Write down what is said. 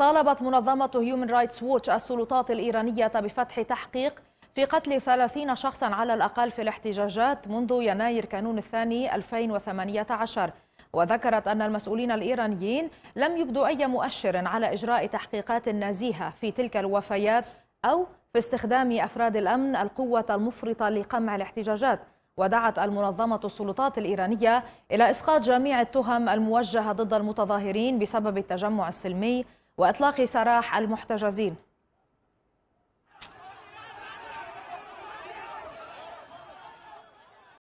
طالبت منظمة هيومن رايتس ووتش السلطات الإيرانية بفتح تحقيق في قتل 30 شخصا على الأقل في الاحتجاجات منذ يناير كانون الثاني 2018 وذكرت أن المسؤولين الإيرانيين لم يبدوا أي مؤشر على إجراء تحقيقات نزيهة في تلك الوفيات أو في استخدام أفراد الأمن القوة المفرطة لقمع الاحتجاجات ودعت المنظمة السلطات الإيرانية إلى إسقاط جميع التهم الموجهة ضد المتظاهرين بسبب التجمع السلمي وإطلاق سراح المحتجزين